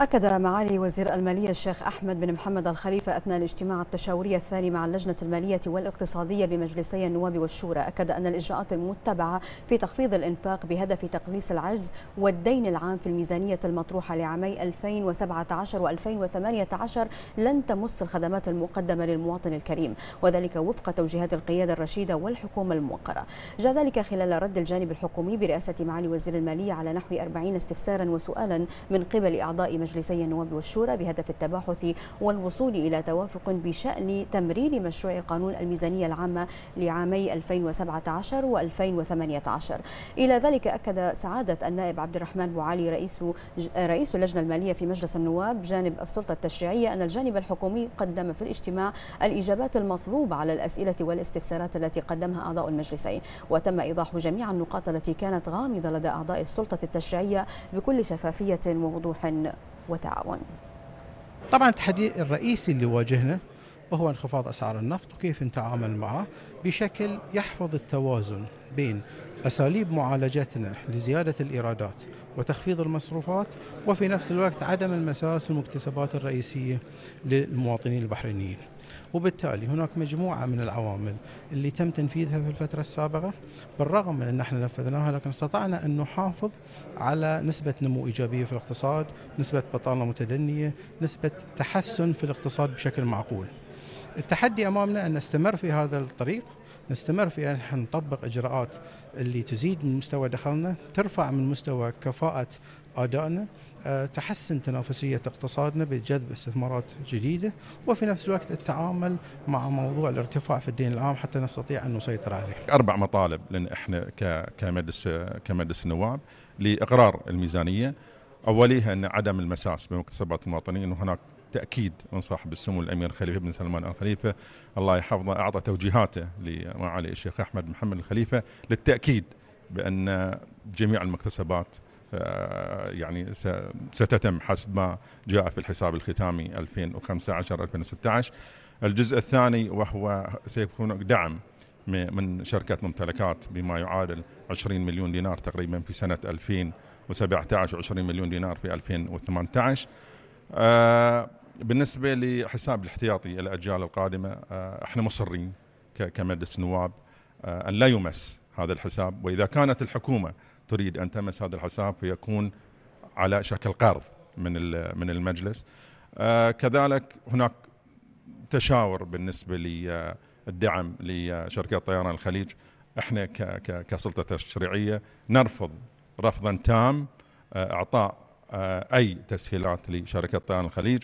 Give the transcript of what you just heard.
أكد معالي وزير المالية الشيخ أحمد بن محمد الخليفة أثناء الاجتماع التشاوري الثاني مع اللجنة المالية والاقتصادية بمجلسي النواب والشورى أكد أن الإجراءات المتبعة في تخفيض الإنفاق بهدف تقليص العجز والدين العام في الميزانية المطروحة لعامي 2017 و2018 لن تمس الخدمات المقدمة للمواطن الكريم وذلك وفق توجيهات القيادة الرشيدة والحكومة الموقرة جاء ذلك خلال رد الجانب الحكومي برئاسة معالي وزير المالية على نحو 40 استفسارا وسؤالا من قبل أعضاء مجلس مجلسي النواب والشورى بهدف التباحث والوصول إلى توافق بشأن تمرير مشروع قانون الميزانية العامة لعامي 2017 و2018 إلى ذلك أكد سعادة النائب عبد الرحمن بوعالي رئيس رئيس اللجنة المالية في مجلس النواب جانب السلطة التشريعية أن الجانب الحكومي قدم في الاجتماع الإجابات المطلوبة على الأسئلة والاستفسارات التي قدمها أعضاء المجلسين وتم إيضاح جميع النقاط التي كانت غامضة لدى أعضاء السلطة التشريعية بكل شفافية ووضوح وتعاون طبعا التحدي الرئيسي اللي واجهنا وهو انخفاض اسعار النفط وكيف نتعامل معه بشكل يحفظ التوازن بين أساليب معالجتنا لزيادة الإيرادات وتخفيض المصروفات وفي نفس الوقت عدم المساس المكتسبات الرئيسية للمواطنين البحرينيين وبالتالي هناك مجموعة من العوامل اللي تم تنفيذها في الفترة السابقة بالرغم من أن احنا نفذناها لكن استطعنا أن نحافظ على نسبة نمو إيجابية في الاقتصاد نسبة بطالة متدنية نسبة تحسن في الاقتصاد بشكل معقول التحدي امامنا ان نستمر في هذا الطريق نستمر في ان احنا نطبق اجراءات اللي تزيد من مستوى دخلنا، ترفع من مستوى كفاءه ادائنا، آه، تحسن تنافسيه اقتصادنا بجذب استثمارات جديده، وفي نفس الوقت التعامل مع موضوع الارتفاع في الدين العام حتى نستطيع ان نسيطر عليه. اربع مطالب لنا احنا كمجلس كمجلس النواب لاقرار الميزانيه، اوليها ان عدم المساس بمكتسبات المواطنين وهناك بالتاكيد انصح بالسمو الامير خليفه بن سلمان ال خليفه الله يحفظه اعطى توجيهاته لمعالي الشيخ احمد محمد الخليفه للتاكيد بان جميع المكتسبات آه، يعني ستتم حسب ما جاء في الحساب الختامي 2015 2016 الجزء الثاني وهو سيكون دعم من شركة ممتلكات بما يعادل 20 مليون دينار تقريبا في سنة 2017 و20 مليون دينار في 2018 آه، بالنسبة لحساب الاحتياطي الأجيال القادمة آه، احنا مصرين كمجلس نواب آه، أن لا يمس هذا الحساب وإذا كانت الحكومة تريد أن تمس هذا الحساب فيكون على شكل قرض من من المجلس كذلك هناك تشاور بالنسبة للدعم لشركات طيران الخليج احنا كسلطة تشريعية نرفض رفضا تام اعطاء آه، أي تسهيلات لشركة طيران الخليج